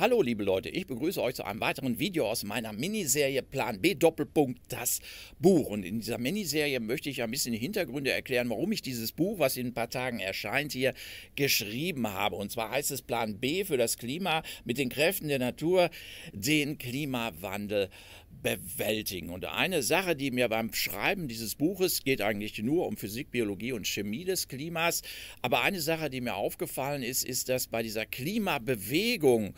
Hallo liebe Leute, ich begrüße euch zu einem weiteren Video aus meiner Miniserie Plan B Doppelpunkt das Buch. Und in dieser Miniserie möchte ich ein bisschen die Hintergründe erklären, warum ich dieses Buch, was in ein paar Tagen erscheint, hier geschrieben habe. Und zwar heißt es Plan B für das Klima mit den Kräften der Natur den Klimawandel bewältigen. Und eine Sache, die mir beim Schreiben dieses Buches geht eigentlich nur um Physik, Biologie und Chemie des Klimas, aber eine Sache, die mir aufgefallen ist, ist, dass bei dieser Klimabewegung,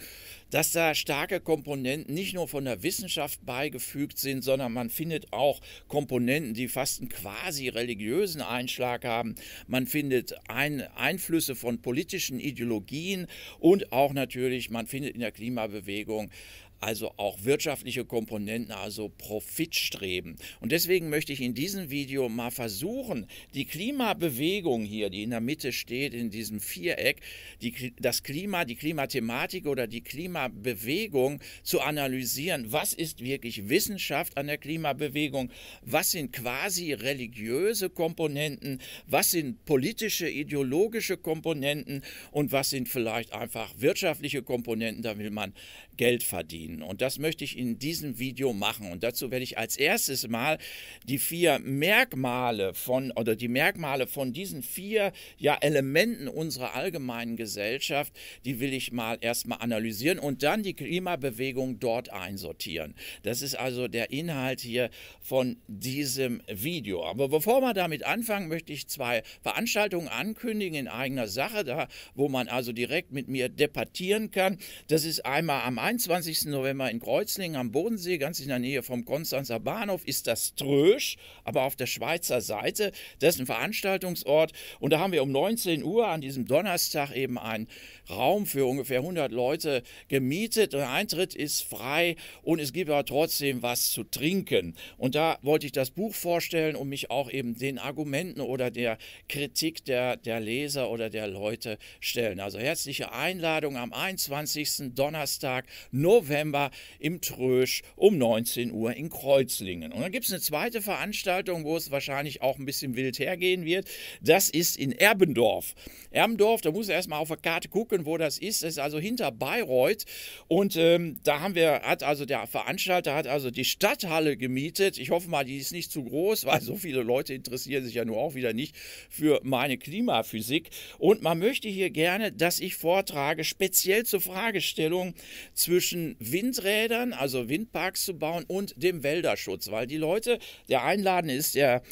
dass da starke Komponenten nicht nur von der Wissenschaft beigefügt sind, sondern man findet auch Komponenten, die fast einen quasi religiösen Einschlag haben. Man findet ein Einflüsse von politischen Ideologien und auch natürlich, man findet in der Klimabewegung also auch wirtschaftliche Komponenten, also Profitstreben. Und deswegen möchte ich in diesem Video mal versuchen, die Klimabewegung hier, die in der Mitte steht, in diesem Viereck, die, das Klima, die Klimathematik oder die Klimabewegung zu analysieren. Was ist wirklich Wissenschaft an der Klimabewegung? Was sind quasi religiöse Komponenten? Was sind politische, ideologische Komponenten? Und was sind vielleicht einfach wirtschaftliche Komponenten? Da will man Geld verdienen. Und das möchte ich in diesem Video machen. Und dazu werde ich als erstes mal die vier Merkmale von oder die Merkmale von diesen vier ja, Elementen unserer allgemeinen Gesellschaft, die will ich mal erstmal analysieren und dann die Klimabewegung dort einsortieren. Das ist also der Inhalt hier von diesem Video. Aber bevor wir damit anfangen, möchte ich zwei Veranstaltungen ankündigen in eigener Sache, da wo man also direkt mit mir debattieren kann. Das ist einmal am 23. November in Kreuzlingen am Bodensee, ganz in der Nähe vom Konstanzer Bahnhof, ist das Trösch, aber auf der Schweizer Seite. dessen Veranstaltungsort. Und da haben wir um 19 Uhr an diesem Donnerstag eben einen Raum für ungefähr 100 Leute gemietet. Der Eintritt ist frei und es gibt aber trotzdem was zu trinken. Und da wollte ich das Buch vorstellen und mich auch eben den Argumenten oder der Kritik der, der Leser oder der Leute stellen. Also herzliche Einladung am 21. Donnerstag November im Trösch um 19 Uhr in Kreuzlingen. Und dann gibt es eine zweite Veranstaltung, wo es wahrscheinlich auch ein bisschen wild hergehen wird. Das ist in Erbendorf. Erbendorf, da muss er erstmal auf der Karte gucken, wo das ist. Das ist also hinter Bayreuth. Und ähm, da haben wir, hat also der Veranstalter hat also die Stadthalle gemietet. Ich hoffe mal, die ist nicht zu groß, weil so viele Leute interessieren sich ja nur auch wieder nicht für meine Klimaphysik. Und man möchte hier gerne, dass ich vortrage, speziell zur Fragestellung zwischen Windrädern, also Windparks zu bauen und dem Wälderschutz, weil die Leute, der Einladen ist der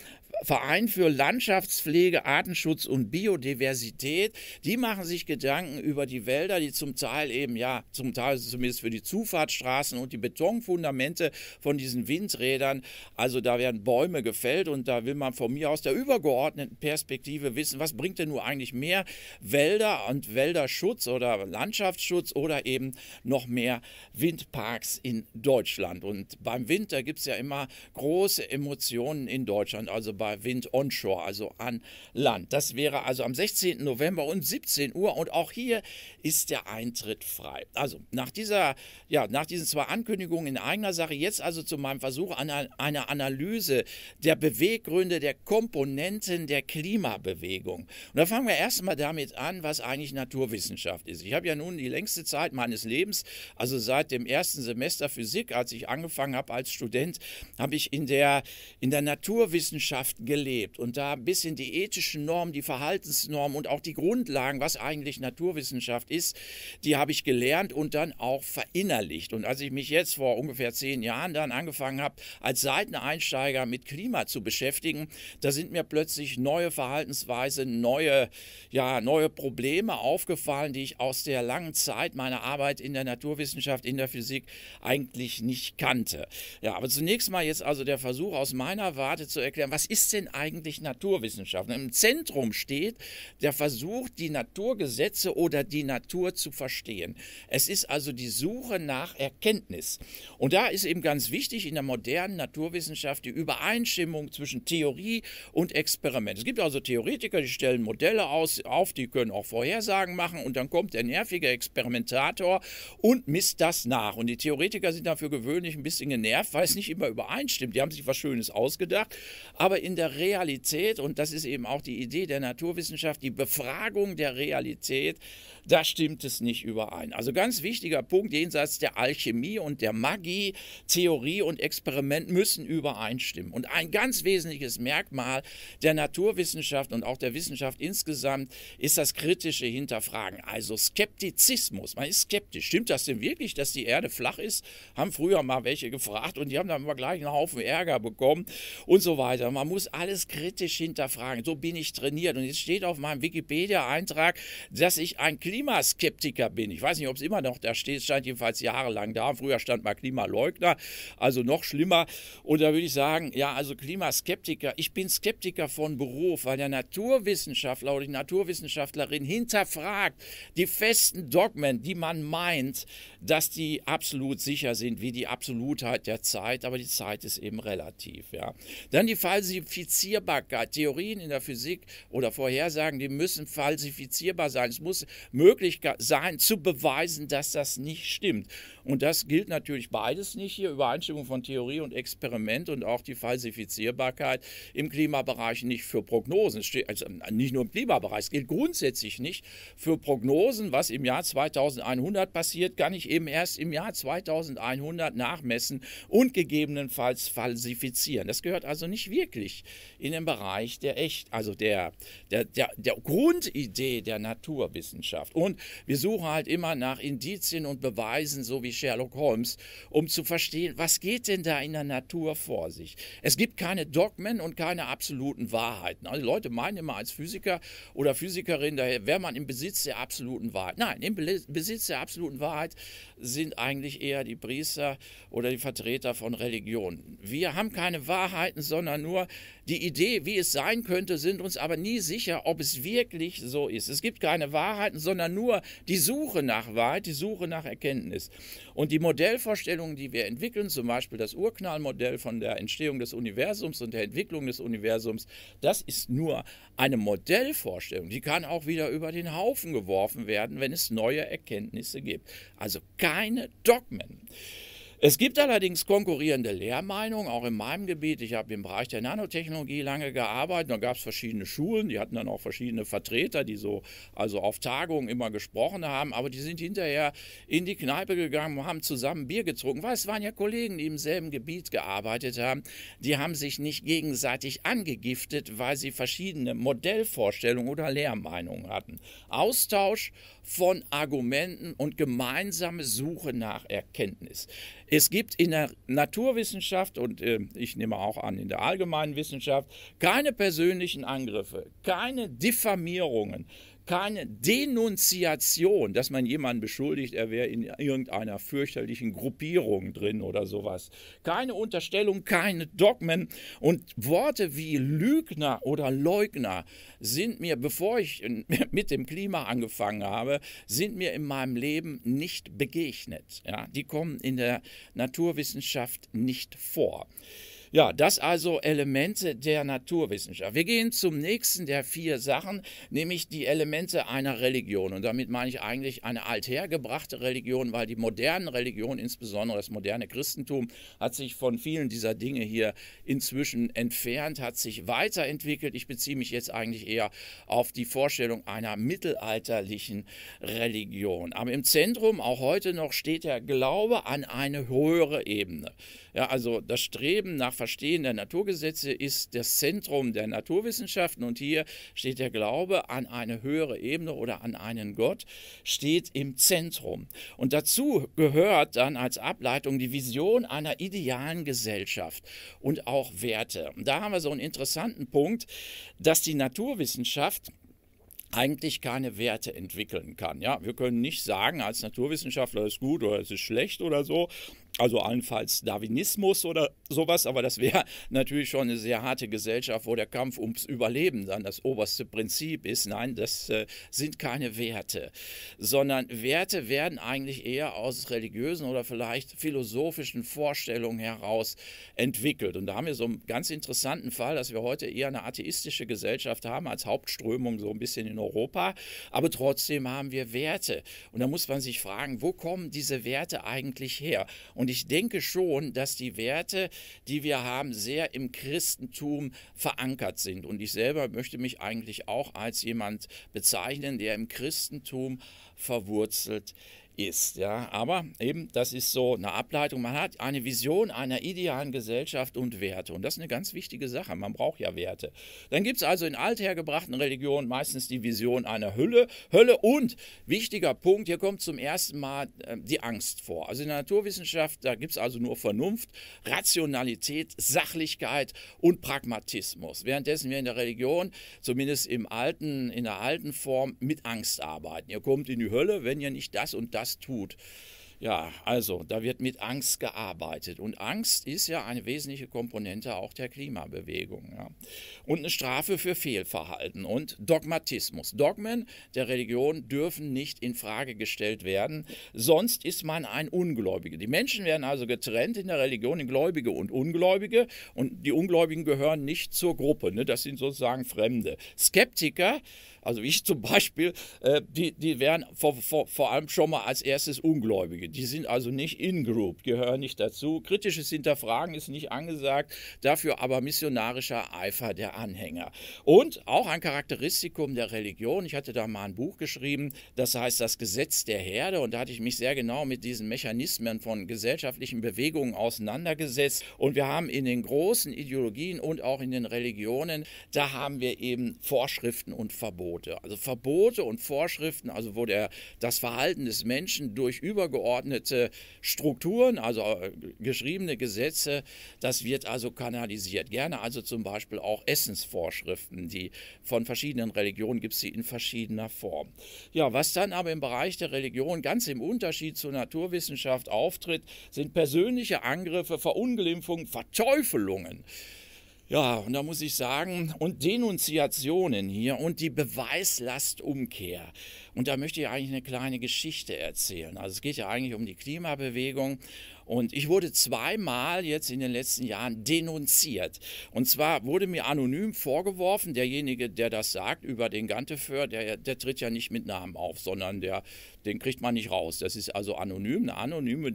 Verein für Landschaftspflege, Artenschutz und Biodiversität. Die machen sich Gedanken über die Wälder, die zum Teil eben, ja, zum Teil zumindest für die Zufahrtsstraßen und die Betonfundamente von diesen Windrädern. Also da werden Bäume gefällt und da will man von mir aus der übergeordneten Perspektive wissen, was bringt denn nur eigentlich mehr Wälder und Wälderschutz oder Landschaftsschutz oder eben noch mehr Windparks in Deutschland. Und beim Wind, da gibt es ja immer große Emotionen in Deutschland. Also bei Wind onshore, also an Land. Das wäre also am 16. November um 17 Uhr und auch hier ist der Eintritt frei. Also nach dieser, ja, nach diesen zwei Ankündigungen in eigener Sache jetzt also zu meinem Versuch an einer Analyse der Beweggründe, der Komponenten der Klimabewegung. Und da fangen wir erstmal damit an, was eigentlich Naturwissenschaft ist. Ich habe ja nun die längste Zeit meines Lebens, also seit dem ersten Semester Physik, als ich angefangen habe als Student, habe ich in der, in der Naturwissenschaft Geschäft gelebt und da ein bisschen die ethischen Normen, die Verhaltensnormen und auch die Grundlagen, was eigentlich Naturwissenschaft ist, die habe ich gelernt und dann auch verinnerlicht. Und als ich mich jetzt vor ungefähr zehn Jahren dann angefangen habe, als Seiteneinsteiger mit Klima zu beschäftigen, da sind mir plötzlich neue Verhaltensweisen, neue, ja, neue Probleme aufgefallen, die ich aus der langen Zeit meiner Arbeit in der Naturwissenschaft, in der Physik eigentlich nicht kannte. Ja, aber zunächst mal jetzt also der Versuch aus meiner Warte zu erklären, was ist ist denn eigentlich Naturwissenschaft? Im Zentrum steht der Versuch, die Naturgesetze oder die Natur zu verstehen. Es ist also die Suche nach Erkenntnis. Und da ist eben ganz wichtig in der modernen Naturwissenschaft die Übereinstimmung zwischen Theorie und Experiment. Es gibt also Theoretiker, die stellen Modelle aus, auf, die können auch Vorhersagen machen und dann kommt der nervige Experimentator und misst das nach. Und die Theoretiker sind dafür gewöhnlich ein bisschen genervt, weil es nicht immer übereinstimmt. Die haben sich was Schönes ausgedacht, aber in der Realität, und das ist eben auch die Idee der Naturwissenschaft, die Befragung der Realität da stimmt es nicht überein. Also ganz wichtiger Punkt, jenseits der Alchemie und der Magie, Theorie und Experiment müssen übereinstimmen. Und ein ganz wesentliches Merkmal der Naturwissenschaft und auch der Wissenschaft insgesamt ist das kritische Hinterfragen, also Skeptizismus. Man ist skeptisch. Stimmt das denn wirklich, dass die Erde flach ist? Haben früher mal welche gefragt und die haben dann immer gleich einen Haufen Ärger bekommen und so weiter. Man muss alles kritisch hinterfragen. So bin ich trainiert. Und jetzt steht auf meinem Wikipedia-Eintrag, dass ich ein Klima Klimaskeptiker bin. Ich weiß nicht, ob es immer noch da steht, Es scheint jedenfalls jahrelang da. Früher stand mal Klimaleugner, also noch schlimmer. Und da würde ich sagen, ja, also Klimaskeptiker. Ich bin Skeptiker von Beruf, weil der Naturwissenschaftler oder die Naturwissenschaftlerin hinterfragt die festen Dogmen, die man meint, dass die absolut sicher sind, wie die Absolutheit der Zeit. Aber die Zeit ist eben relativ. Ja. Dann die Falsifizierbarkeit. Theorien in der Physik oder Vorhersagen, die müssen falsifizierbar sein. Es muss möglich möglich sein, zu beweisen, dass das nicht stimmt. Und das gilt natürlich beides nicht hier, Übereinstimmung von Theorie und Experiment und auch die Falsifizierbarkeit im Klimabereich nicht für Prognosen. also nicht nur im Klimabereich, es gilt grundsätzlich nicht für Prognosen. Was im Jahr 2100 passiert, kann ich eben erst im Jahr 2100 nachmessen und gegebenenfalls falsifizieren. Das gehört also nicht wirklich in den Bereich der Echt, also der, der, der, der Grundidee der Naturwissenschaft. Wissenschaft. Und wir suchen halt immer nach Indizien und Beweisen, so wie Sherlock Holmes, um zu verstehen, was geht denn da in der Natur vor sich? Es gibt keine Dogmen und keine absoluten Wahrheiten. Also Leute meinen immer als Physiker oder Physikerin, daher wäre man im Besitz der absoluten Wahrheit. Nein, im Besitz der absoluten Wahrheit sind eigentlich eher die Priester oder die Vertreter von Religionen. Wir haben keine Wahrheiten, sondern nur die Idee, wie es sein könnte, sind uns aber nie sicher, ob es wirklich so ist. Es gibt keine Wahrheiten, sondern nur die Suche nach Wahrheit, die Suche nach Erkenntnis. Und die Modellvorstellungen, die wir entwickeln, zum Beispiel das Urknallmodell von der Entstehung des Universums und der Entwicklung des Universums, das ist nur eine Modellvorstellung. Die kann auch wieder über den Haufen geworfen werden, wenn es neue Erkenntnisse gibt. Also keine Dogmen. Es gibt allerdings konkurrierende Lehrmeinungen, auch in meinem Gebiet. Ich habe im Bereich der Nanotechnologie lange gearbeitet. Da gab es verschiedene Schulen, die hatten dann auch verschiedene Vertreter, die so also auf Tagungen immer gesprochen haben. Aber die sind hinterher in die Kneipe gegangen und haben zusammen Bier getrunken. Weil es waren ja Kollegen, die im selben Gebiet gearbeitet haben. Die haben sich nicht gegenseitig angegiftet, weil sie verschiedene Modellvorstellungen oder Lehrmeinungen hatten. Austausch von Argumenten und gemeinsame Suche nach Erkenntnis. Es gibt in der Naturwissenschaft und äh, ich nehme auch an in der allgemeinen Wissenschaft keine persönlichen Angriffe, keine Diffamierungen, keine Denunziation, dass man jemanden beschuldigt, er wäre in irgendeiner fürchterlichen Gruppierung drin oder sowas. Keine Unterstellung, keine Dogmen und Worte wie Lügner oder Leugner sind mir, bevor ich mit dem Klima angefangen habe, sind mir in meinem Leben nicht begegnet. Ja, die kommen in der Naturwissenschaft nicht vor. Ja, das also Elemente der Naturwissenschaft. Wir gehen zum nächsten der vier Sachen, nämlich die Elemente einer Religion. Und damit meine ich eigentlich eine althergebrachte Religion, weil die modernen Religionen, insbesondere das moderne Christentum, hat sich von vielen dieser Dinge hier inzwischen entfernt, hat sich weiterentwickelt. Ich beziehe mich jetzt eigentlich eher auf die Vorstellung einer mittelalterlichen Religion. Aber im Zentrum, auch heute noch, steht der Glaube an eine höhere Ebene. Ja, also das Streben nach Verstehen der Naturgesetze ist das Zentrum der Naturwissenschaften und hier steht der Glaube an eine höhere Ebene oder an einen Gott, steht im Zentrum. Und dazu gehört dann als Ableitung die Vision einer idealen Gesellschaft und auch Werte. da haben wir so einen interessanten Punkt, dass die Naturwissenschaft eigentlich keine Werte entwickeln kann. Ja, wir können nicht sagen als Naturwissenschaftler, es ist gut oder es ist schlecht oder so, also allenfalls Darwinismus oder sowas, aber das wäre natürlich schon eine sehr harte Gesellschaft, wo der Kampf ums Überleben dann das oberste Prinzip ist. Nein, das äh, sind keine Werte, sondern Werte werden eigentlich eher aus religiösen oder vielleicht philosophischen Vorstellungen heraus entwickelt. Und da haben wir so einen ganz interessanten Fall, dass wir heute eher eine atheistische Gesellschaft haben als Hauptströmung so ein bisschen in Europa, aber trotzdem haben wir Werte. Und da muss man sich fragen, wo kommen diese Werte eigentlich her? Und und ich denke schon, dass die Werte, die wir haben, sehr im Christentum verankert sind. Und ich selber möchte mich eigentlich auch als jemand bezeichnen, der im Christentum verwurzelt ist. Ja? Aber eben, das ist so eine Ableitung. Man hat eine Vision einer idealen Gesellschaft und Werte. Und das ist eine ganz wichtige Sache. Man braucht ja Werte. Dann gibt es also in althergebrachten Religionen meistens die Vision einer Hölle. Hölle und, wichtiger Punkt, hier kommt zum ersten Mal äh, die Angst vor. Also in der Naturwissenschaft, da gibt es also nur Vernunft, Rationalität, Sachlichkeit und Pragmatismus. Währenddessen wir in der Religion, zumindest im alten, in der alten Form, mit Angst arbeiten. Ihr kommt in die Hölle, wenn ihr nicht das und das das tut. Ja, also da wird mit Angst gearbeitet. Und Angst ist ja eine wesentliche Komponente auch der Klimabewegung. Ja. Und eine Strafe für Fehlverhalten und Dogmatismus. Dogmen der Religion dürfen nicht in Frage gestellt werden, sonst ist man ein Ungläubiger. Die Menschen werden also getrennt in der Religion in Gläubige und Ungläubige. Und die Ungläubigen gehören nicht zur Gruppe. Ne? Das sind sozusagen Fremde. Skeptiker also ich zum Beispiel, äh, die, die wären vor, vor, vor allem schon mal als erstes Ungläubige. Die sind also nicht in-group, gehören nicht dazu. Kritisches Hinterfragen ist nicht angesagt, dafür aber missionarischer Eifer der Anhänger. Und auch ein Charakteristikum der Religion. Ich hatte da mal ein Buch geschrieben, das heißt Das Gesetz der Herde. Und da hatte ich mich sehr genau mit diesen Mechanismen von gesellschaftlichen Bewegungen auseinandergesetzt. Und wir haben in den großen Ideologien und auch in den Religionen, da haben wir eben Vorschriften und Verbote. Verbote. Also Verbote und Vorschriften, also wo der, das Verhalten des Menschen durch übergeordnete Strukturen, also äh, geschriebene Gesetze, das wird also kanalisiert. Gerne also zum Beispiel auch Essensvorschriften, die von verschiedenen Religionen gibt es sie in verschiedener Form. Ja, was dann aber im Bereich der Religion ganz im Unterschied zur Naturwissenschaft auftritt, sind persönliche Angriffe, Verunglimpfungen, Verteufelungen. Ja, und da muss ich sagen, und Denunziationen hier und die Beweislastumkehr. Und da möchte ich eigentlich eine kleine Geschichte erzählen. Also es geht ja eigentlich um die Klimabewegung und ich wurde zweimal jetzt in den letzten Jahren denunziert. Und zwar wurde mir anonym vorgeworfen, derjenige, der das sagt, über den Ganteföhr, der, der tritt ja nicht mit Namen auf, sondern der, den kriegt man nicht raus. Das ist also anonym, eine anonyme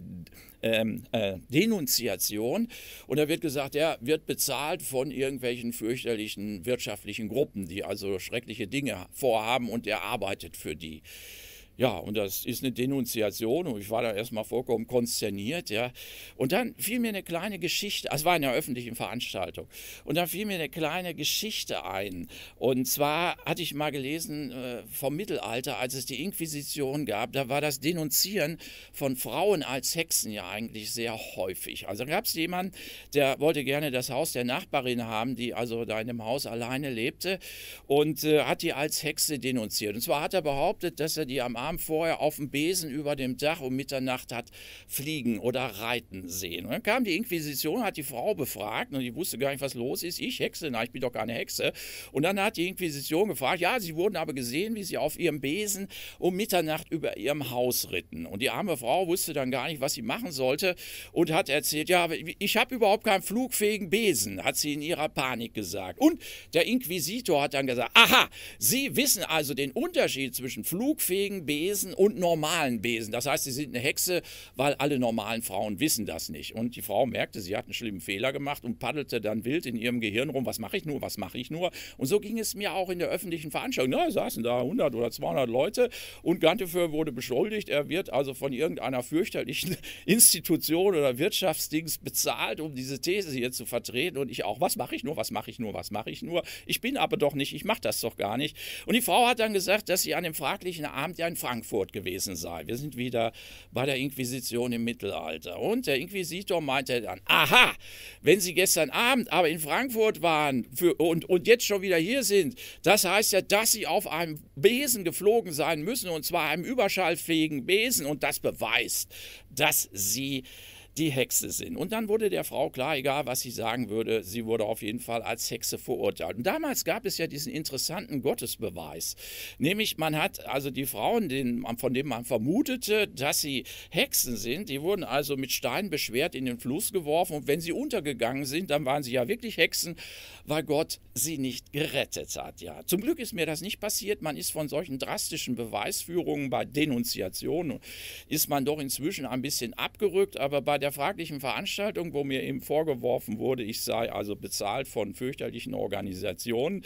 ähm, äh, Denunziation. Und da wird gesagt, er wird bezahlt von irgendwelchen fürchterlichen wirtschaftlichen Gruppen, die also schreckliche Dinge vorhaben und er arbeitet für die. Ja, und das ist eine Denunziation und ich war da erstmal vollkommen konsterniert, ja. Und dann fiel mir eine kleine Geschichte, also es war in einer öffentlichen Veranstaltung, und dann fiel mir eine kleine Geschichte ein. Und zwar hatte ich mal gelesen äh, vom Mittelalter, als es die Inquisition gab, da war das Denunzieren von Frauen als Hexen ja eigentlich sehr häufig. Also gab es jemanden, der wollte gerne das Haus der Nachbarin haben, die also da in dem Haus alleine lebte und äh, hat die als Hexe denunziert. Und zwar hat er behauptet, dass er die am Abend vorher auf dem Besen über dem Dach um Mitternacht hat fliegen oder reiten sehen. Und dann kam die Inquisition, hat die Frau befragt und ne, die wusste gar nicht, was los ist. Ich Hexe, Nein, ich bin doch keine Hexe. Und dann hat die Inquisition gefragt, ja, sie wurden aber gesehen, wie sie auf ihrem Besen um Mitternacht über ihrem Haus ritten. Und die arme Frau wusste dann gar nicht, was sie machen sollte und hat erzählt, ja, ich habe überhaupt keinen flugfähigen Besen, hat sie in ihrer Panik gesagt. Und der Inquisitor hat dann gesagt, aha, Sie wissen also den Unterschied zwischen flugfähigen Besen Besen und normalen Besen. Das heißt, sie sind eine Hexe, weil alle normalen Frauen wissen das nicht. Und die Frau merkte, sie hat einen schlimmen Fehler gemacht und paddelte dann wild in ihrem Gehirn rum, was mache ich nur, was mache ich nur. Und so ging es mir auch in der öffentlichen Veranstaltung. Da saßen da 100 oder 200 Leute und Ganteföhr wurde beschuldigt, er wird also von irgendeiner fürchterlichen Institution oder Wirtschaftsdings bezahlt, um diese These hier zu vertreten. Und ich auch, was mache ich nur, was mache ich nur, was mache ich nur. Ich bin aber doch nicht, ich mache das doch gar nicht. Und die Frau hat dann gesagt, dass sie an dem fraglichen Abend ja ein Frankfurt gewesen sein. Wir sind wieder bei der Inquisition im Mittelalter. Und der Inquisitor meinte dann, aha, wenn Sie gestern Abend aber in Frankfurt waren für, und, und jetzt schon wieder hier sind, das heißt ja, dass Sie auf einem Besen geflogen sein müssen, und zwar einem überschallfähigen Besen. Und das beweist, dass Sie die Hexe sind. Und dann wurde der Frau klar, egal was sie sagen würde, sie wurde auf jeden Fall als Hexe verurteilt. Und damals gab es ja diesen interessanten Gottesbeweis. Nämlich, man hat also die Frauen, von denen man vermutete, dass sie Hexen sind, die wurden also mit Steinen beschwert in den Fluss geworfen. Und wenn sie untergegangen sind, dann waren sie ja wirklich Hexen, weil Gott sie nicht gerettet hat. Ja, zum Glück ist mir das nicht passiert. Man ist von solchen drastischen Beweisführungen bei Denunziationen ist man doch inzwischen ein bisschen abgerückt, aber bei der fraglichen Veranstaltung, wo mir eben vorgeworfen wurde, ich sei also bezahlt von fürchterlichen Organisationen,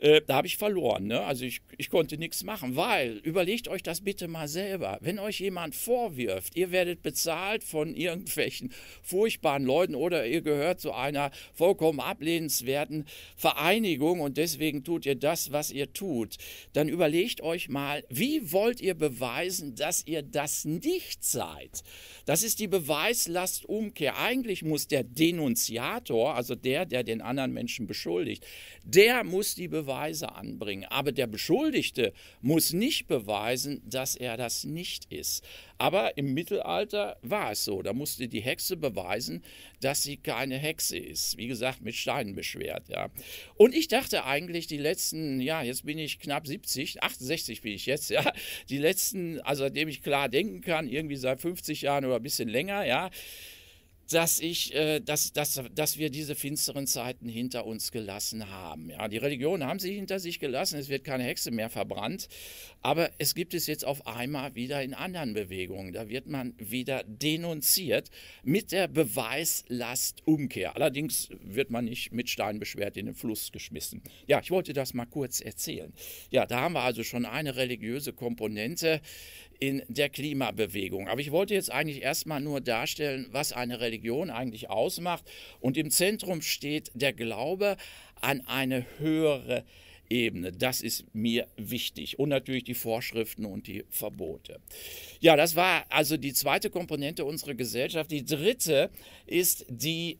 äh, da habe ich verloren. Ne? Also ich, ich konnte nichts machen, weil, überlegt euch das bitte mal selber, wenn euch jemand vorwirft, ihr werdet bezahlt von irgendwelchen furchtbaren Leuten oder ihr gehört zu einer vollkommen ablehnenswerten Vereinigung und deswegen tut ihr das, was ihr tut, dann überlegt euch mal, wie wollt ihr beweisen, dass ihr das nicht seid? Das ist die Beweis lasst Umkehr. Eigentlich muss der Denunziator, also der, der den anderen Menschen beschuldigt, der muss die Beweise anbringen. Aber der Beschuldigte muss nicht beweisen, dass er das nicht ist. Aber im Mittelalter war es so. Da musste die Hexe beweisen, dass sie keine Hexe ist. Wie gesagt, mit Steinen beschwert. Ja. Und ich dachte eigentlich, die letzten, ja, jetzt bin ich knapp 70, 68 bin ich jetzt, ja. Die letzten, also seitdem ich klar denken kann, irgendwie seit 50 Jahren oder ein bisschen länger, ja, dass ich, äh, dass, dass, dass wir diese finsteren Zeiten hinter uns gelassen haben. Ja, die Religionen haben sie hinter sich gelassen, es wird keine Hexe mehr verbrannt, aber es gibt es jetzt auf einmal wieder in anderen Bewegungen. Da wird man wieder denunziert mit der Beweislastumkehr. Allerdings wird man nicht mit Stein beschwert in den Fluss geschmissen. Ja, ich wollte das mal kurz erzählen. Ja, da haben wir also schon eine religiöse Komponente, in der Klimabewegung. Aber ich wollte jetzt eigentlich erstmal nur darstellen, was eine Religion eigentlich ausmacht. Und im Zentrum steht der Glaube an eine höhere Ebene. Das ist mir wichtig. Und natürlich die Vorschriften und die Verbote. Ja, das war also die zweite Komponente unserer Gesellschaft. Die dritte ist die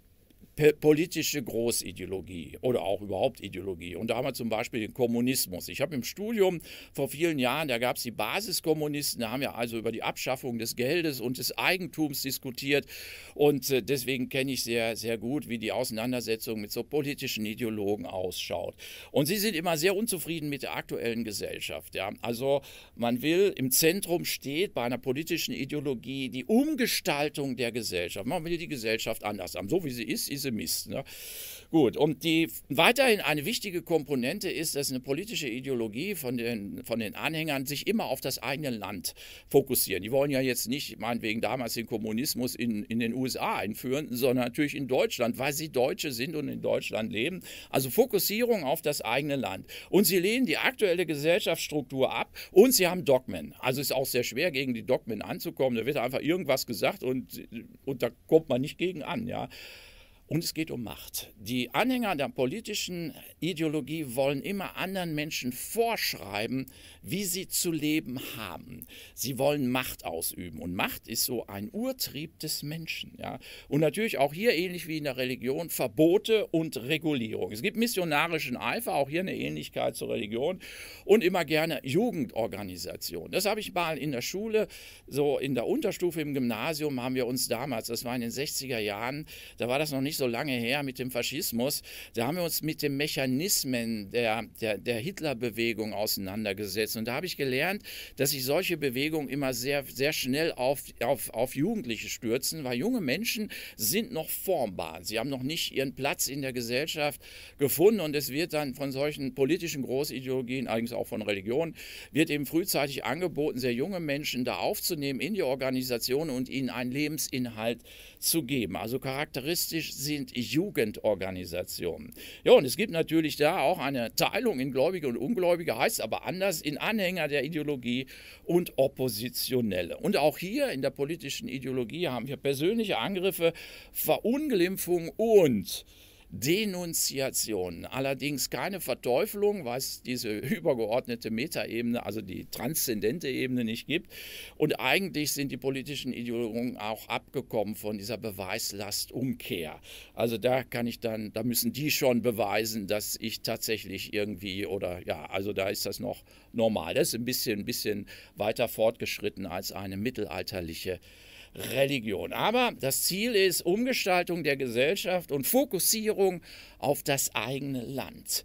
politische Großideologie oder auch überhaupt Ideologie. Und da haben wir zum Beispiel den Kommunismus. Ich habe im Studium vor vielen Jahren, da gab es die Basiskommunisten, da haben wir also über die Abschaffung des Geldes und des Eigentums diskutiert. Und äh, deswegen kenne ich sehr, sehr gut, wie die Auseinandersetzung mit so politischen Ideologen ausschaut. Und sie sind immer sehr unzufrieden mit der aktuellen Gesellschaft. Ja. Also man will, im Zentrum steht bei einer politischen Ideologie die Umgestaltung der Gesellschaft. Man will die Gesellschaft anders haben. So wie sie ist, ist sie letzte Mist. Ne? Gut, und die weiterhin eine wichtige Komponente ist, dass eine politische Ideologie von den, von den Anhängern sich immer auf das eigene Land fokussieren. Die wollen ja jetzt nicht, meinetwegen damals den Kommunismus in, in den USA einführen, sondern natürlich in Deutschland, weil sie Deutsche sind und in Deutschland leben. Also Fokussierung auf das eigene Land. Und sie lehnen die aktuelle Gesellschaftsstruktur ab und sie haben Dogmen. Also ist auch sehr schwer, gegen die Dogmen anzukommen. Da wird einfach irgendwas gesagt und, und da kommt man nicht gegen an. Ja. Und es geht um Macht. Die Anhänger der politischen Ideologie wollen immer anderen Menschen vorschreiben, wie sie zu leben haben. Sie wollen Macht ausüben. Und Macht ist so ein Urtrieb des Menschen. Ja? Und natürlich auch hier, ähnlich wie in der Religion, Verbote und Regulierung. Es gibt missionarischen Eifer, auch hier eine Ähnlichkeit zur Religion. Und immer gerne Jugendorganisation. Das habe ich mal in der Schule, so in der Unterstufe im Gymnasium, haben wir uns damals, das war in den 60er Jahren, da war das noch nicht so so lange her mit dem Faschismus, da haben wir uns mit den Mechanismen der, der, der Hitlerbewegung auseinandergesetzt. Und da habe ich gelernt, dass sich solche Bewegungen immer sehr, sehr schnell auf, auf, auf Jugendliche stürzen, weil junge Menschen sind noch formbar. Sie haben noch nicht ihren Platz in der Gesellschaft gefunden und es wird dann von solchen politischen Großideologien, allerdings auch von Religion, wird eben frühzeitig angeboten, sehr junge Menschen da aufzunehmen in die Organisation und ihnen einen Lebensinhalt zu geben. Also charakteristisch sind sind Jugendorganisationen. Ja, und es gibt natürlich da auch eine Teilung in Gläubige und Ungläubige, heißt aber anders in Anhänger der Ideologie und Oppositionelle. Und auch hier in der politischen Ideologie haben wir persönliche Angriffe, Verunglimpfung und Denunziation. Allerdings keine Verteufelung, weil es diese übergeordnete Metaebene, also die transzendente Ebene nicht gibt. Und eigentlich sind die politischen Ideologen auch abgekommen von dieser Beweislastumkehr. Also da kann ich dann, da müssen die schon beweisen, dass ich tatsächlich irgendwie oder ja, also da ist das noch normal. Das ist ein bisschen, ein bisschen weiter fortgeschritten als eine mittelalterliche Religion. Aber das Ziel ist Umgestaltung der Gesellschaft und Fokussierung auf das eigene Land.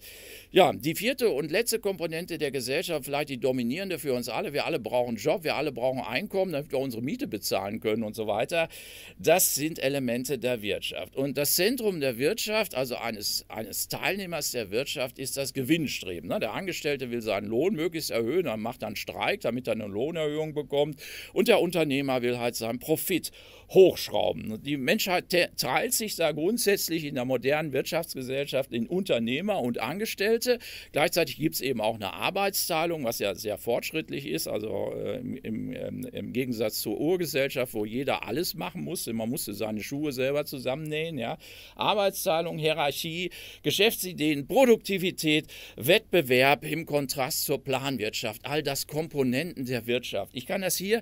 Ja, die vierte und letzte Komponente der Gesellschaft, vielleicht die dominierende für uns alle, wir alle brauchen Job, wir alle brauchen Einkommen, damit wir unsere Miete bezahlen können und so weiter, das sind Elemente der Wirtschaft. Und das Zentrum der Wirtschaft, also eines, eines Teilnehmers der Wirtschaft, ist das Gewinnstreben. Ne? Der Angestellte will seinen Lohn möglichst erhöhen, dann macht dann Streik, damit er eine Lohnerhöhung bekommt und der Unternehmer will halt seinen Profit hochschrauben. Die Menschheit teilt sich da grundsätzlich in der modernen Wirtschaftsgesellschaft in Unternehmer und Angestellte. Gleichzeitig gibt es eben auch eine Arbeitsteilung, was ja sehr fortschrittlich ist, also äh, im, im, ähm, im, Gegensatz zur Urgesellschaft, wo jeder alles machen musste. Man musste seine Schuhe selber zusammennähen. Ja. Arbeitsteilung, Hierarchie, Geschäftsideen, Produktivität, Wettbewerb im Kontrast zur Planwirtschaft, all das Komponenten der Wirtschaft. Ich kann das hier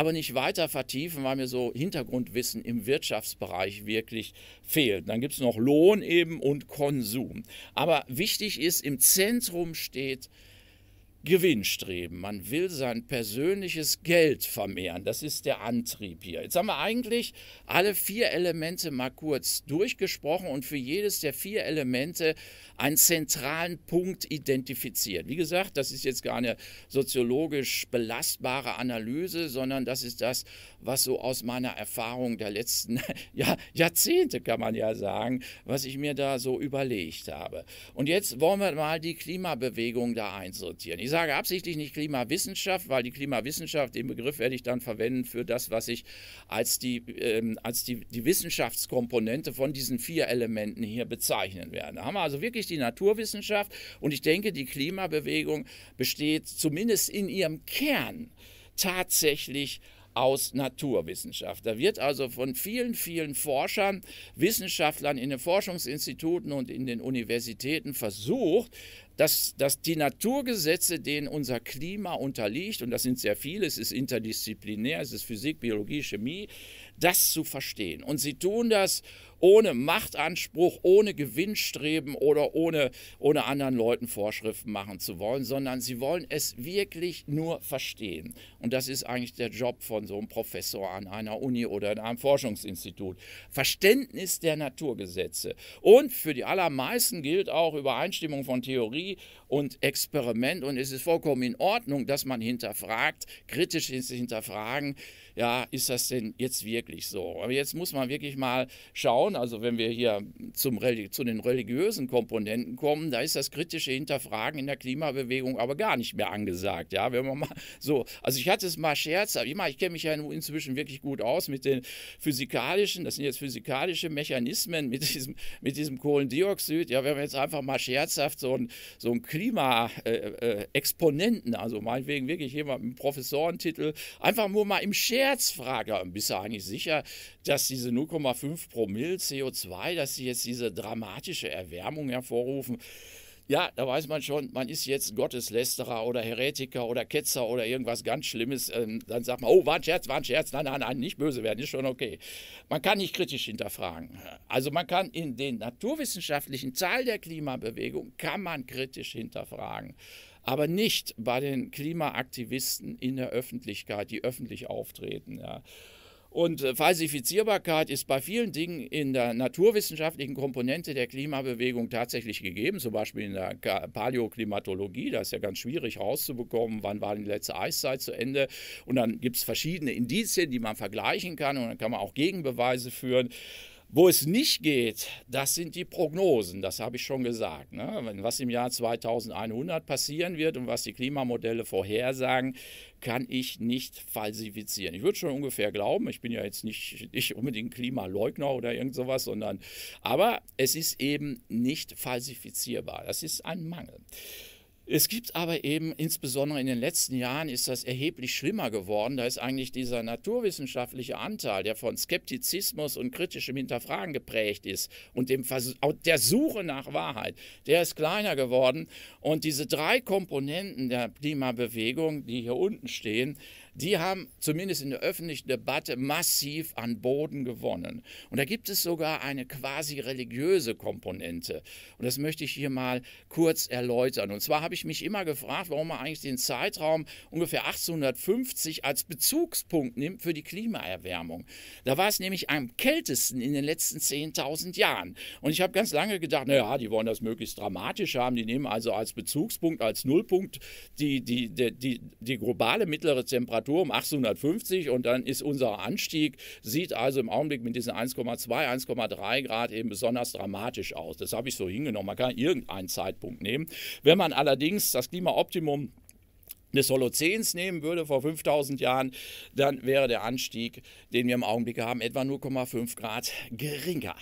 aber nicht weiter vertiefen, weil mir so Hintergrundwissen im Wirtschaftsbereich wirklich fehlt. Dann gibt es noch Lohn eben und Konsum. Aber wichtig ist, im Zentrum steht, Gewinnstreben. Man will sein persönliches Geld vermehren. Das ist der Antrieb hier. Jetzt haben wir eigentlich alle vier Elemente mal kurz durchgesprochen und für jedes der vier Elemente einen zentralen Punkt identifiziert. Wie gesagt, das ist jetzt keine soziologisch belastbare Analyse, sondern das ist das, was so aus meiner Erfahrung der letzten ja, Jahrzehnte, kann man ja sagen, was ich mir da so überlegt habe. Und jetzt wollen wir mal die Klimabewegung da einsortieren. Ich ich sage absichtlich nicht Klimawissenschaft, weil die Klimawissenschaft, den Begriff werde ich dann verwenden für das, was ich als die, ähm, als die, die Wissenschaftskomponente von diesen vier Elementen hier bezeichnen werde. Da haben wir also wirklich die Naturwissenschaft und ich denke, die Klimabewegung besteht zumindest in ihrem Kern tatsächlich aus Naturwissenschaft. Da wird also von vielen, vielen Forschern, Wissenschaftlern in den Forschungsinstituten und in den Universitäten versucht, dass, dass die Naturgesetze, denen unser Klima unterliegt, und das sind sehr viele, es ist interdisziplinär, es ist Physik, Biologie, Chemie, das zu verstehen. Und sie tun das ohne Machtanspruch, ohne Gewinnstreben oder ohne, ohne anderen Leuten Vorschriften machen zu wollen, sondern sie wollen es wirklich nur verstehen. Und das ist eigentlich der Job von so einem Professor an einer Uni oder in einem Forschungsinstitut. Verständnis der Naturgesetze. Und für die allermeisten gilt auch Übereinstimmung von Theorie und Experiment. Und es ist vollkommen in Ordnung, dass man hinterfragt, kritisch ist hinterfragen, ja, ist das denn jetzt wirklich so? Aber jetzt muss man wirklich mal schauen, schauen, also wenn wir hier zum, zu den religiösen Komponenten kommen, da ist das kritische Hinterfragen in der Klimabewegung aber gar nicht mehr angesagt. Ja, wenn man mal so, also ich hatte es mal Scherz, ich, meine, ich kenne mich ja inzwischen wirklich gut aus mit den physikalischen, das sind jetzt physikalische Mechanismen mit diesem, mit diesem Kohlendioxid. Ja, wenn wir jetzt einfach mal scherzhaft so einen so Klima-Exponenten, äh, äh, also meinetwegen wirklich jemand mit einem Professorentitel, einfach nur mal im Scherz frage, bist du eigentlich sicher, dass diese 0,5 Promille CO2, dass sie jetzt diese dramatische Erwärmung hervorrufen. Ja, da weiß man schon, man ist jetzt Gotteslästerer oder Heretiker oder Ketzer oder irgendwas ganz Schlimmes. Ähm, dann sagt man, oh, war ein Scherz, war ein Scherz. Nein, nein, nein, nicht böse werden, ist schon okay. Man kann nicht kritisch hinterfragen. Also man kann in den naturwissenschaftlichen Teil der Klimabewegung, kann man kritisch hinterfragen. Aber nicht bei den Klimaaktivisten in der Öffentlichkeit, die öffentlich auftreten. Ja. Und äh, Falsifizierbarkeit ist bei vielen Dingen in der naturwissenschaftlichen Komponente der Klimabewegung tatsächlich gegeben, zum Beispiel in der Paläoklimatologie. Da ist ja ganz schwierig rauszubekommen, wann war die letzte Eiszeit zu Ende. Und dann gibt es verschiedene Indizien, die man vergleichen kann und dann kann man auch Gegenbeweise führen. Wo es nicht geht, das sind die Prognosen, das habe ich schon gesagt. Ne? Was im Jahr 2100 passieren wird und was die Klimamodelle vorhersagen, kann ich nicht falsifizieren. Ich würde schon ungefähr glauben, ich bin ja jetzt nicht, nicht unbedingt Klimaleugner oder irgend sowas, sondern, aber es ist eben nicht falsifizierbar. Das ist ein Mangel. Es gibt aber eben, insbesondere in den letzten Jahren, ist das erheblich schlimmer geworden. Da ist eigentlich dieser naturwissenschaftliche Anteil, der von Skeptizismus und kritischem Hinterfragen geprägt ist und dem der Suche nach Wahrheit, der ist kleiner geworden. Und diese drei Komponenten der Klimabewegung, die hier unten stehen, die haben zumindest in der öffentlichen Debatte massiv an Boden gewonnen. Und da gibt es sogar eine quasi religiöse Komponente. Und das möchte ich hier mal kurz erläutern. Und zwar habe ich mich immer gefragt, warum man eigentlich den Zeitraum ungefähr 1850 als Bezugspunkt nimmt für die Klimaerwärmung. Da war es nämlich am kältesten in den letzten 10.000 Jahren. Und ich habe ganz lange gedacht, naja, die wollen das möglichst dramatisch haben. Die nehmen also als Bezugspunkt, als Nullpunkt die, die, die, die, die globale mittlere Temperatur Temperatur um 1850 und dann ist unser Anstieg, sieht also im Augenblick mit diesen 1,2, 1,3 Grad eben besonders dramatisch aus. Das habe ich so hingenommen. Man kann irgendeinen Zeitpunkt nehmen. Wenn man allerdings das Klimaoptimum des Holozäns nehmen würde vor 5000 Jahren, dann wäre der Anstieg, den wir im Augenblick haben, etwa 0,5 Grad geringer.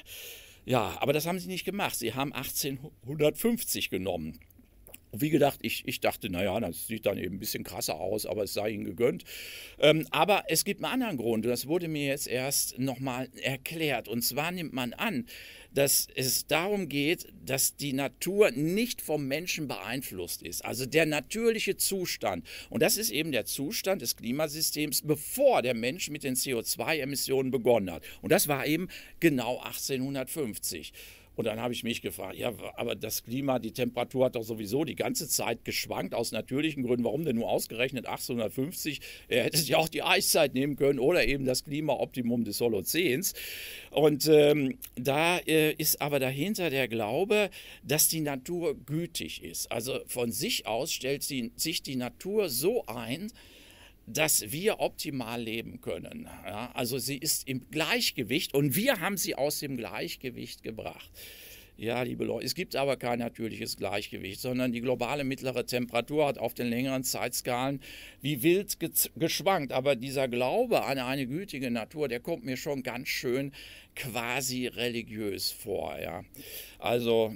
Ja, aber das haben sie nicht gemacht. Sie haben 1850 genommen wie gedacht, ich, ich dachte, naja, das sieht dann eben ein bisschen krasser aus, aber es sei ihnen gegönnt. Ähm, aber es gibt einen anderen Grund das wurde mir jetzt erst nochmal erklärt. Und zwar nimmt man an, dass es darum geht, dass die Natur nicht vom Menschen beeinflusst ist. Also der natürliche Zustand. Und das ist eben der Zustand des Klimasystems, bevor der Mensch mit den CO2-Emissionen begonnen hat. Und das war eben genau 1850. Und dann habe ich mich gefragt, ja, aber das Klima, die Temperatur hat doch sowieso die ganze Zeit geschwankt aus natürlichen Gründen. Warum denn nur ausgerechnet 1850? Er hätte sich auch die Eiszeit nehmen können oder eben das Klimaoptimum des Holozäns. Und ähm, da äh, ist aber dahinter der Glaube, dass die Natur gütig ist. Also von sich aus stellt sie, sich die Natur so ein, dass wir optimal leben können. Ja, also sie ist im Gleichgewicht und wir haben sie aus dem Gleichgewicht gebracht. Ja, liebe Leute, es gibt aber kein natürliches Gleichgewicht, sondern die globale mittlere Temperatur hat auf den längeren Zeitskalen wie wild geschwankt. Aber dieser Glaube an eine gütige Natur, der kommt mir schon ganz schön quasi religiös vor. Ja. Also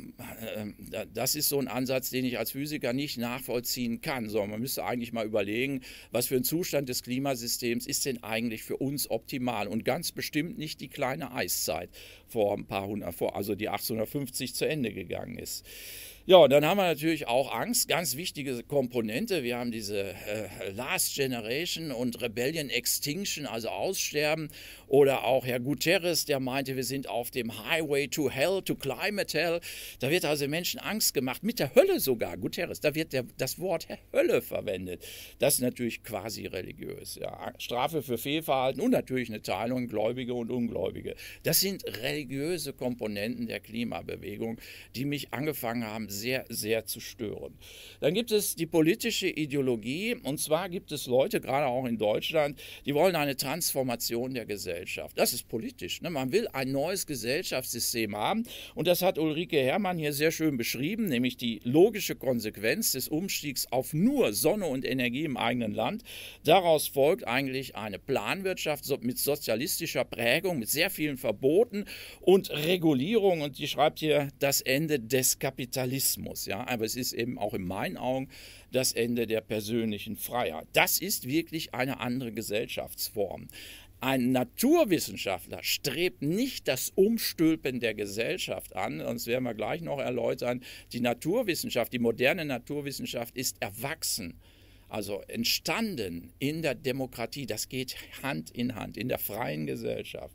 äh, das ist so ein Ansatz, den ich als Physiker nicht nachvollziehen kann. So, man müsste eigentlich mal überlegen, was für ein Zustand des Klimasystems ist denn eigentlich für uns optimal und ganz bestimmt nicht die kleine Eiszeit vor ein paar hundert, vor, also die 1850 zu Ende gegangen ist. Ja, und dann haben wir natürlich auch Angst, ganz wichtige Komponente. Wir haben diese äh, Last Generation und Rebellion Extinction, also Aussterben. Oder auch Herr Guterres, der meinte, wir sind auf dem Highway to Hell, to Climate Hell. Da wird also Menschen Angst gemacht, mit der Hölle sogar, Guterres. Da wird der, das Wort Hölle verwendet. Das ist natürlich quasi religiös. Ja. Strafe für Fehlverhalten und natürlich eine Teilung Gläubige und Ungläubige. Das sind religiöse Komponenten der Klimabewegung, die mich angefangen haben, sehr, sehr zu stören. Dann gibt es die politische Ideologie. Und zwar gibt es Leute, gerade auch in Deutschland, die wollen eine Transformation der Gesellschaft. Gesellschaft. Das ist politisch. Ne? Man will ein neues Gesellschaftssystem haben. Und das hat Ulrike Herrmann hier sehr schön beschrieben, nämlich die logische Konsequenz des Umstiegs auf nur Sonne und Energie im eigenen Land. Daraus folgt eigentlich eine Planwirtschaft mit sozialistischer Prägung, mit sehr vielen Verboten und Regulierung. Und die schreibt hier das Ende des Kapitalismus. Ja? Aber es ist eben auch in meinen Augen das Ende der persönlichen Freiheit. Das ist wirklich eine andere Gesellschaftsform. Ein Naturwissenschaftler strebt nicht das Umstülpen der Gesellschaft an, sonst werden wir gleich noch erläutern. Die Naturwissenschaft, die moderne Naturwissenschaft ist erwachsen, also entstanden in der Demokratie. Das geht Hand in Hand, in der freien Gesellschaft.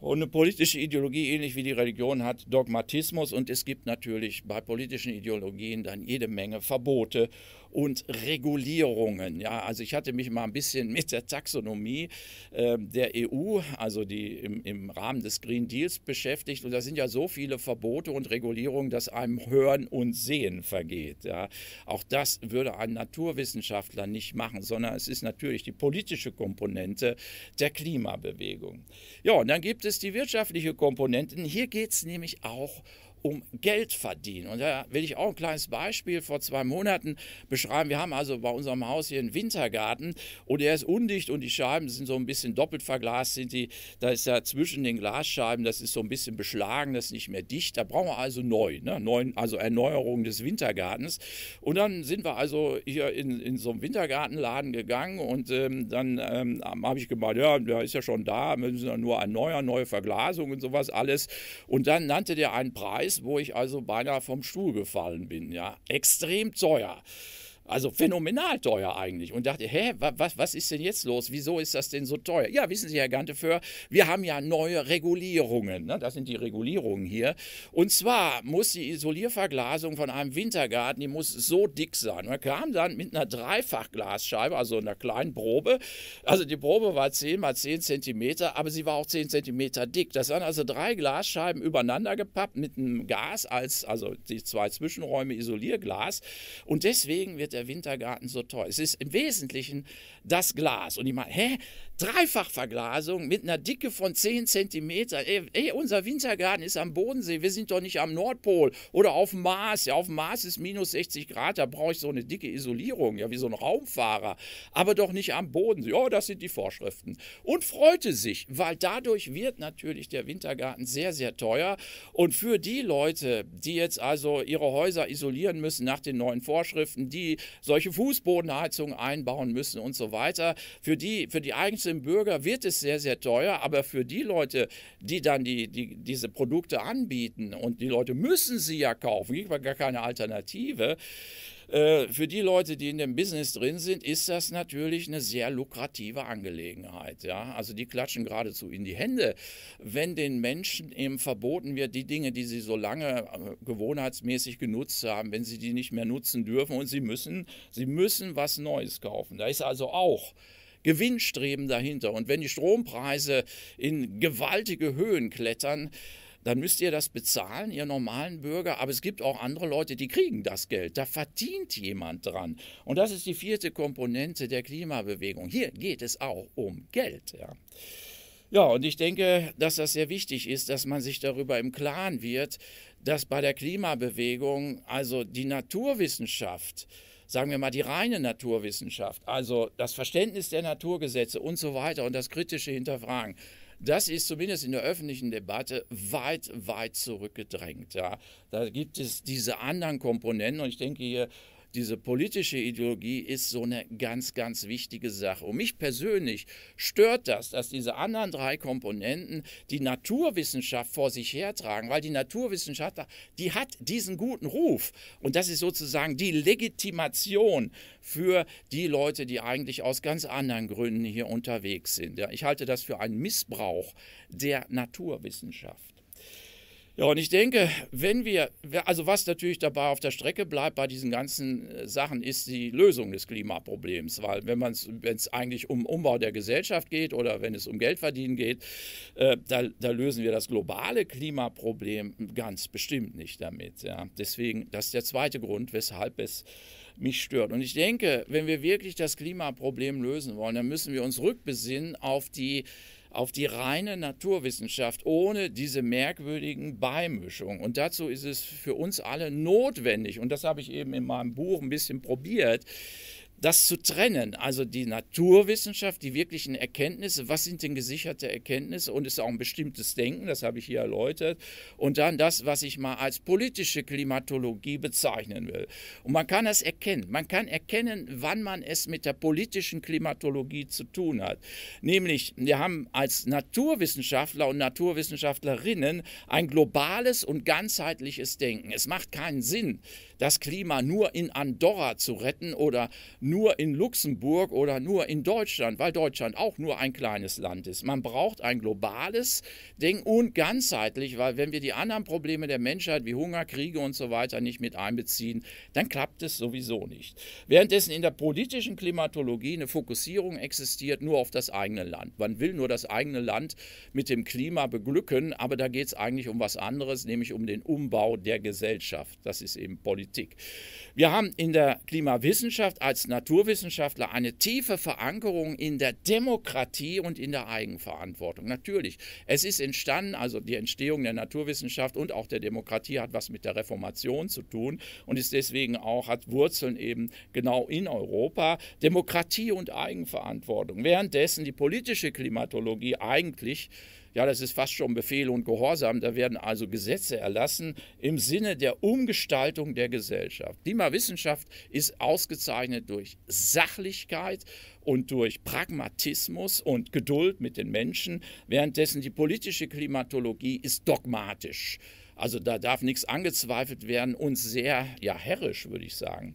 Und eine politische Ideologie, ähnlich wie die Religion, hat Dogmatismus und es gibt natürlich bei politischen Ideologien dann jede Menge Verbote und Regulierungen. Ja, also ich hatte mich mal ein bisschen mit der Taxonomie äh, der EU, also die im, im Rahmen des Green Deals beschäftigt. Und da sind ja so viele Verbote und Regulierungen, dass einem Hören und Sehen vergeht. Ja. Auch das würde ein Naturwissenschaftler nicht machen, sondern es ist natürlich die politische Komponente der Klimabewegung. Ja, und dann gibt es die wirtschaftliche Komponente. Hier geht es nämlich auch um um Geld verdienen. Und da will ich auch ein kleines Beispiel vor zwei Monaten beschreiben. Wir haben also bei unserem Haus hier einen Wintergarten und er ist undicht und die Scheiben sind so ein bisschen doppelt verglast. Sind die, da ist ja zwischen den Glasscheiben, das ist so ein bisschen beschlagen, das ist nicht mehr dicht. Da brauchen wir also neu, ne? Neuen, also Erneuerung des Wintergartens. Und dann sind wir also hier in, in so einen Wintergartenladen gegangen und ähm, dann ähm, habe ich gemeint, ja, der ist ja schon da, müssen wir nur erneuern, neue Verglasung und sowas alles. Und dann nannte der einen Preis Preis, wo ich also beinahe vom Stuhl gefallen bin. Ja, extrem teuer. Also phänomenal teuer eigentlich. Und dachte, hä, was, was ist denn jetzt los? Wieso ist das denn so teuer? Ja, wissen Sie, Herr Ganteför, wir haben ja neue Regulierungen. Ne? Das sind die Regulierungen hier. Und zwar muss die Isolierverglasung von einem Wintergarten, die muss so dick sein. Man kam dann mit einer Dreifachglasscheibe, also einer kleinen Probe. Also die Probe war 10 mal 10 Zentimeter, aber sie war auch 10 Zentimeter dick. Das waren also drei Glasscheiben übereinander gepappt mit einem Gas als, also die zwei Zwischenräume Isolierglas. Und deswegen wird der der Wintergarten so toll. Es ist im Wesentlichen das Glas. Und ich meine, hä? Dreifachverglasung mit einer Dicke von 10 cm. Ey, unser Wintergarten ist am Bodensee, wir sind doch nicht am Nordpol oder auf dem Mars. Ja, auf dem Mars ist minus 60 Grad, da brauche ich so eine dicke Isolierung, ja, wie so ein Raumfahrer, aber doch nicht am Bodensee. Ja, das sind die Vorschriften. Und freute sich, weil dadurch wird natürlich der Wintergarten sehr, sehr teuer. Und für die Leute, die jetzt also ihre Häuser isolieren müssen nach den neuen Vorschriften, die solche Fußbodenheizungen einbauen müssen und so weiter, für die, für die eigenste dem Bürger wird es sehr, sehr teuer, aber für die Leute, die dann die, die, diese Produkte anbieten und die Leute müssen sie ja kaufen, gibt gar keine Alternative, äh, für die Leute, die in dem Business drin sind, ist das natürlich eine sehr lukrative Angelegenheit. Ja? Also die klatschen geradezu in die Hände, wenn den Menschen eben verboten wird, die Dinge, die sie so lange äh, gewohnheitsmäßig genutzt haben, wenn sie die nicht mehr nutzen dürfen und sie müssen, sie müssen was Neues kaufen. Da ist also auch Gewinnstreben dahinter. Und wenn die Strompreise in gewaltige Höhen klettern, dann müsst ihr das bezahlen, ihr normalen Bürger. Aber es gibt auch andere Leute, die kriegen das Geld. Da verdient jemand dran. Und das ist die vierte Komponente der Klimabewegung. Hier geht es auch um Geld. Ja. Ja, und ich denke, dass das sehr wichtig ist, dass man sich darüber im Klaren wird, dass bei der Klimabewegung also die Naturwissenschaft sagen wir mal, die reine Naturwissenschaft, also das Verständnis der Naturgesetze und so weiter und das kritische Hinterfragen, das ist zumindest in der öffentlichen Debatte weit, weit zurückgedrängt. Ja. Da gibt es diese anderen Komponenten und ich denke hier diese politische Ideologie ist so eine ganz, ganz wichtige Sache. Und mich persönlich stört das, dass diese anderen drei Komponenten die Naturwissenschaft vor sich hertragen, weil die Naturwissenschaft, die hat diesen guten Ruf. Und das ist sozusagen die Legitimation für die Leute, die eigentlich aus ganz anderen Gründen hier unterwegs sind. Ich halte das für einen Missbrauch der Naturwissenschaft. Ja, und ich denke, wenn wir, also was natürlich dabei auf der Strecke bleibt bei diesen ganzen äh, Sachen, ist die Lösung des Klimaproblems. Weil wenn es, eigentlich um Umbau der Gesellschaft geht oder wenn es um Geldverdienen geht, äh, da, da, lösen wir das globale Klimaproblem ganz bestimmt nicht damit. Ja. Deswegen, das ist der zweite Grund, weshalb es mich stört. Und ich denke, wenn wir wirklich das Klimaproblem lösen wollen, dann müssen wir uns rückbesinnen auf die auf die reine Naturwissenschaft ohne diese merkwürdigen Beimischungen. Und dazu ist es für uns alle notwendig, und das habe ich eben in meinem Buch ein bisschen probiert, das zu trennen, also die Naturwissenschaft, die wirklichen Erkenntnisse, was sind denn gesicherte Erkenntnisse und ist auch ein bestimmtes Denken, das habe ich hier erläutert, und dann das, was ich mal als politische Klimatologie bezeichnen will. Und man kann das erkennen. Man kann erkennen, wann man es mit der politischen Klimatologie zu tun hat. Nämlich, wir haben als Naturwissenschaftler und Naturwissenschaftlerinnen ein globales und ganzheitliches Denken. Es macht keinen Sinn, das Klima nur in Andorra zu retten oder nur nur in Luxemburg oder nur in Deutschland, weil Deutschland auch nur ein kleines Land ist. Man braucht ein globales Ding und ganzheitlich, weil wenn wir die anderen Probleme der Menschheit wie Hunger, Kriege und so weiter nicht mit einbeziehen, dann klappt es sowieso nicht. Währenddessen in der politischen Klimatologie eine Fokussierung existiert nur auf das eigene Land. Man will nur das eigene Land mit dem Klima beglücken, aber da geht es eigentlich um was anderes, nämlich um den Umbau der Gesellschaft. Das ist eben Politik. Wir haben in der Klimawissenschaft als Natur Naturwissenschaftler eine tiefe Verankerung in der Demokratie und in der Eigenverantwortung. Natürlich, es ist entstanden, also die Entstehung der Naturwissenschaft und auch der Demokratie hat was mit der Reformation zu tun und ist deswegen auch, hat Wurzeln eben genau in Europa. Demokratie und Eigenverantwortung. Währenddessen die politische Klimatologie eigentlich ja, das ist fast schon Befehl und Gehorsam. Da werden also Gesetze erlassen im Sinne der Umgestaltung der Gesellschaft. Klimawissenschaft ist ausgezeichnet durch Sachlichkeit und durch Pragmatismus und Geduld mit den Menschen, währenddessen die politische Klimatologie ist dogmatisch. Also da darf nichts angezweifelt werden und sehr ja herrisch, würde ich sagen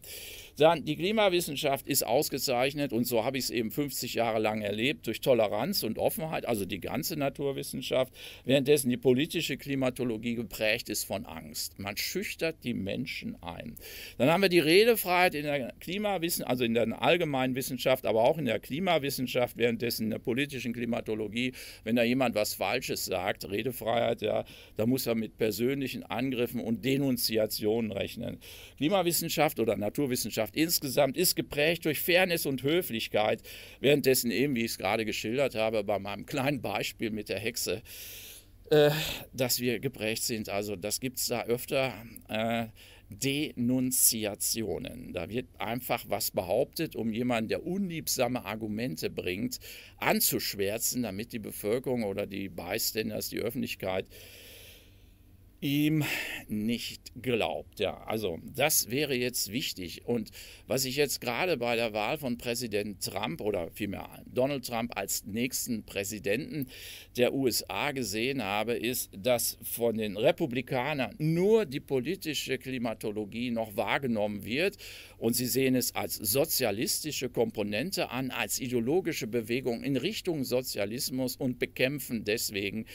sagen, die Klimawissenschaft ist ausgezeichnet und so habe ich es eben 50 Jahre lang erlebt durch Toleranz und Offenheit, also die ganze Naturwissenschaft, währenddessen die politische Klimatologie geprägt ist von Angst. Man schüchtert die Menschen ein. Dann haben wir die Redefreiheit in der Klimawissen, also in der allgemeinen Wissenschaft, aber auch in der Klimawissenschaft, währenddessen in der politischen Klimatologie, wenn da jemand was Falsches sagt, Redefreiheit, ja, da muss er mit persönlichen Angriffen und Denunziationen rechnen. Klimawissenschaft oder Naturwissenschaft Gesellschaft insgesamt ist geprägt durch Fairness und Höflichkeit, währenddessen eben, wie ich es gerade geschildert habe, bei meinem kleinen Beispiel mit der Hexe, äh, dass wir geprägt sind. Also das gibt es da öfter. Äh, Denunziationen. Da wird einfach was behauptet, um jemanden, der unliebsame Argumente bringt, anzuschwärzen, damit die Bevölkerung oder die Bystanders, die Öffentlichkeit ihm nicht glaubt. Ja, also das wäre jetzt wichtig. Und was ich jetzt gerade bei der Wahl von Präsident Trump oder vielmehr Donald Trump als nächsten Präsidenten der USA gesehen habe, ist, dass von den Republikanern nur die politische Klimatologie noch wahrgenommen wird. Und sie sehen es als sozialistische Komponente an, als ideologische Bewegung in Richtung Sozialismus und bekämpfen deswegen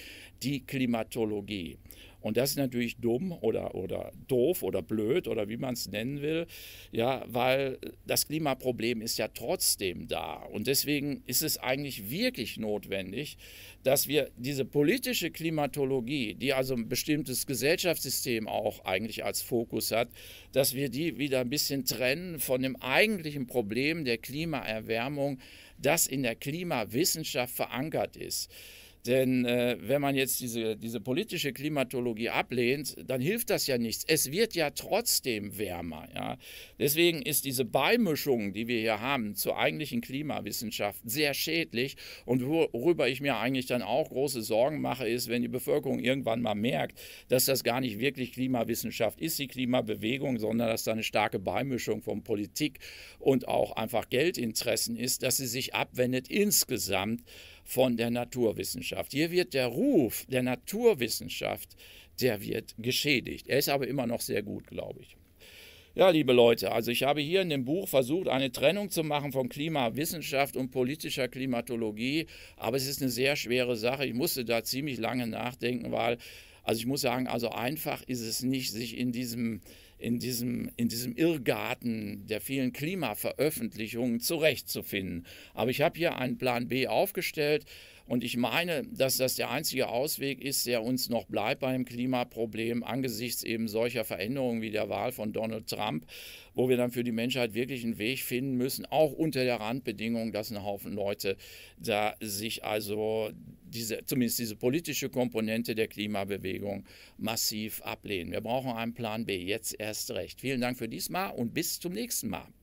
die Klimatologie. Und das ist natürlich dumm oder, oder doof oder blöd oder wie man es nennen will, ja, weil das Klimaproblem ist ja trotzdem da. Und deswegen ist es eigentlich wirklich notwendig, dass wir diese politische Klimatologie, die also ein bestimmtes Gesellschaftssystem auch eigentlich als Fokus hat, dass wir die wieder ein bisschen trennen von dem eigentlichen Problem der Klimaerwärmung, das in der Klimawissenschaft verankert ist. Denn äh, wenn man jetzt diese, diese politische Klimatologie ablehnt, dann hilft das ja nichts. Es wird ja trotzdem wärmer. Ja? Deswegen ist diese Beimischung, die wir hier haben, zur eigentlichen Klimawissenschaft sehr schädlich. Und worüber ich mir eigentlich dann auch große Sorgen mache, ist, wenn die Bevölkerung irgendwann mal merkt, dass das gar nicht wirklich Klimawissenschaft ist, die Klimabewegung, sondern dass da eine starke Beimischung von Politik und auch einfach Geldinteressen ist, dass sie sich abwendet insgesamt von der Naturwissenschaft. Hier wird der Ruf der Naturwissenschaft, der wird geschädigt. Er ist aber immer noch sehr gut, glaube ich. Ja, liebe Leute, also ich habe hier in dem Buch versucht, eine Trennung zu machen von Klimawissenschaft und politischer Klimatologie, aber es ist eine sehr schwere Sache. Ich musste da ziemlich lange nachdenken, weil, also ich muss sagen, also einfach ist es nicht, sich in diesem in diesem, in diesem Irrgarten der vielen Klimaveröffentlichungen zurechtzufinden. Aber ich habe hier einen Plan B aufgestellt und ich meine, dass das der einzige Ausweg ist, der uns noch bleibt beim Klimaproblem angesichts eben solcher Veränderungen wie der Wahl von Donald Trump, wo wir dann für die Menschheit wirklich einen Weg finden müssen, auch unter der Randbedingung, dass ein Haufen Leute da sich also diese, zumindest diese politische Komponente der Klimabewegung massiv ablehnen. Wir brauchen einen Plan B, jetzt erst recht. Vielen Dank für diesmal und bis zum nächsten Mal.